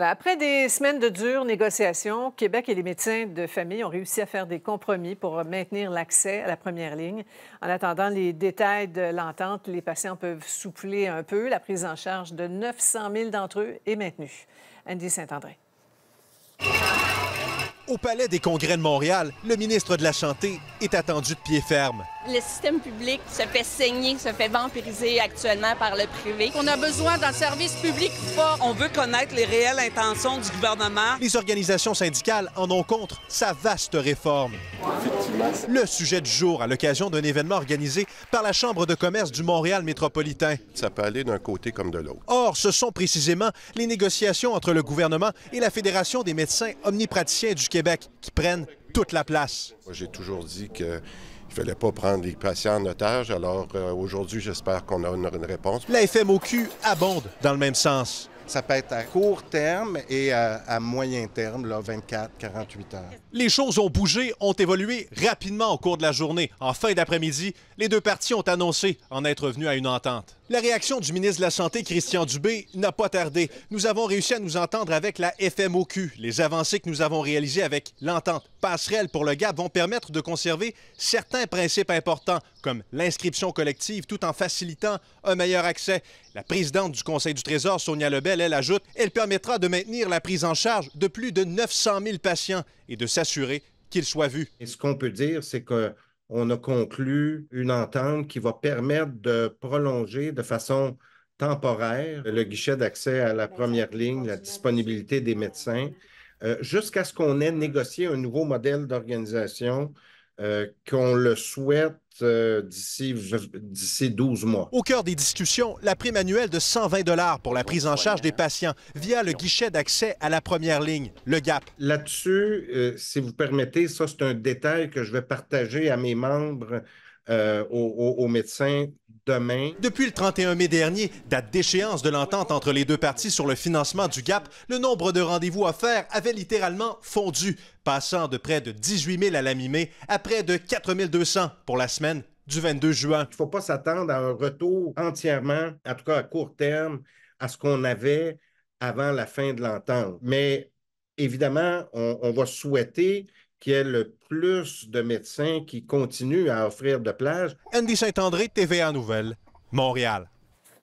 après des semaines de dures négociations, Québec et les médecins de famille ont réussi à faire des compromis pour maintenir l'accès à la première ligne. En attendant les détails de l'entente, les patients peuvent souffler un peu. La prise en charge de 900 000 d'entre eux est maintenue. Andy Saint-André. Au Palais des Congrès de Montréal, le ministre de la Santé est attendu de pied ferme. Le système public se fait saigner, se fait vampiriser actuellement par le privé. On a besoin d'un service public fort. On veut connaître les réelles intentions du gouvernement. Les organisations syndicales en ont contre sa vaste réforme. Le sujet du jour à l'occasion d'un événement organisé par la Chambre de commerce du Montréal métropolitain. Ça peut aller d'un côté comme de l'autre. Or, ce sont précisément les négociations entre le gouvernement et la Fédération des médecins omnipraticiens du Québec qui prennent toute la place. J'ai toujours dit que il ne fallait pas prendre les patients en otage. Alors euh, aujourd'hui, j'espère qu'on aura une, réponse. La FMOQ abonde dans le même sens. Ça peut être à court terme et à, à moyen terme, 24-48 heures. Les choses ont bougé, ont évolué rapidement au cours de la journée. En fin d'après-midi, les deux parties ont annoncé en être venues à une entente. La réaction du ministre de la Santé, Christian Dubé, n'a pas tardé. Nous avons réussi à nous entendre avec la FMOQ. Les avancées que nous avons réalisées avec l'entente passerelle pour le GAP vont permettre de conserver certains principes importants, comme l'inscription collective, tout en facilitant un meilleur accès. La présidente du Conseil du Trésor, Sonia Lebel, elle ajoute, elle permettra de maintenir la prise en charge de plus de 900 000 patients et de s'assurer qu'ils soient vus. Et ce qu'on peut dire, c'est que on a conclu une entente qui va permettre de prolonger de façon temporaire le guichet d'accès à la première ligne, la disponibilité des médecins, euh, jusqu'à ce qu'on ait négocié un nouveau modèle d'organisation euh, qu'on le souhaite euh, d'ici d'ici 12 mois. Au cœur des discussions, la prime annuelle de 120 dollars pour la prise en charge des patients via le guichet d'accès à la première ligne, le GAP. Là-dessus, euh, si vous permettez, ça c'est un détail que je vais partager à mes membres euh, au aux, demain. Depuis le 31 mai dernier, date d'échéance de l'entente entre les deux parties sur le financement du GAP, le nombre de rendez-vous offerts avait littéralement fondu, passant de près de 18 000 à la mi-mai à près de 4 200 pour la semaine du 22 juin. Il ne faut pas s'attendre à un retour entièrement, en tout cas à court terme, à ce qu'on avait avant la fin de l'entente. Mais évidemment, on, on va souhaiter qui est le plus de médecins qui continuent à offrir de plages. Andy Saint-André, TVA Nouvelle, Montréal.